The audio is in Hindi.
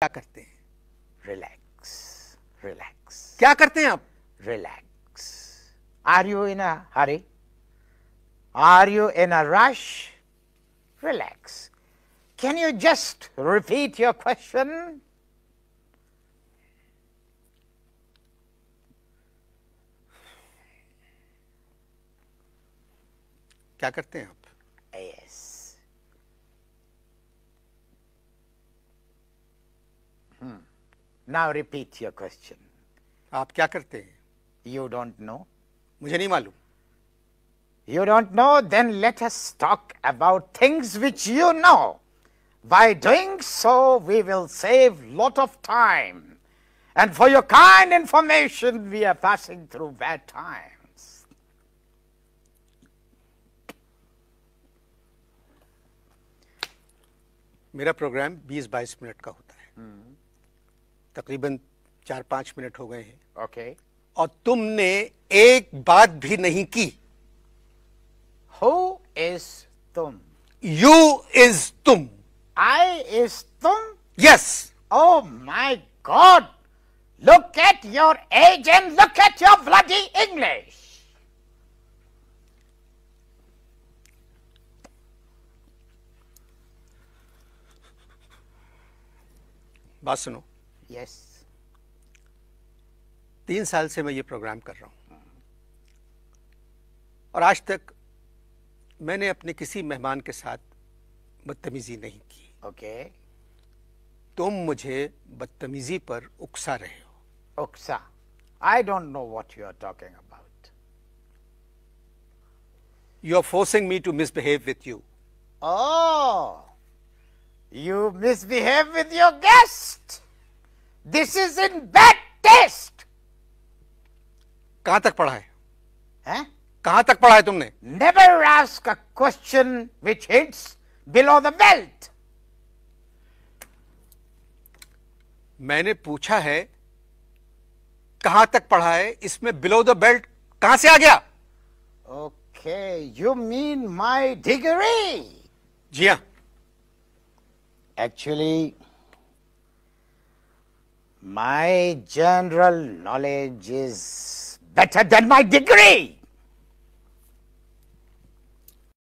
क्या करते हैं रिलैक्स रिलैक्स क्या करते हैं आप relax are you in a are you in a rush relax can you just repeat your question क्या करते हैं आप नाउ रिपीट योर क्वेश्चन आप क्या करते हैं यू डोंट नो मुझे नहीं मालूम you don't know, then let us talk about things which you know. By doing so, we will save lot of time. And for your kind information, we are passing through bad times. मेरा प्रोग्राम 20-22 मिनट का होता है hmm. तकरीबन चार पांच मिनट हो गए हैं ओके okay. और तुमने एक बात भी नहीं की हो इज तुम यू इज तुम आई इज तुम yes oh my God look at your age and look at your bloody English बात सुनो यस तीन साल से मैं ये प्रोग्राम कर रहा हूँ और आज तक मैंने अपने किसी मेहमान के साथ बदतमीजी नहीं की ओके तुम मुझे बदतमीजी पर उकसा रहे हो उकसा I don't know what you are talking about you are forcing me to misbehave with you oh you misbehave with your guest this is in bad taste कहां तक पढ़ा है, है? कहां तक पढ़ा है तुमने never ask a question which hits below the belt मैंने पूछा है कहां तक पढ़ा है इसमें बिलो द बेल्ट कहां से आ गया okay you mean my degree जी हाँ actually My general knowledge is better than my degree.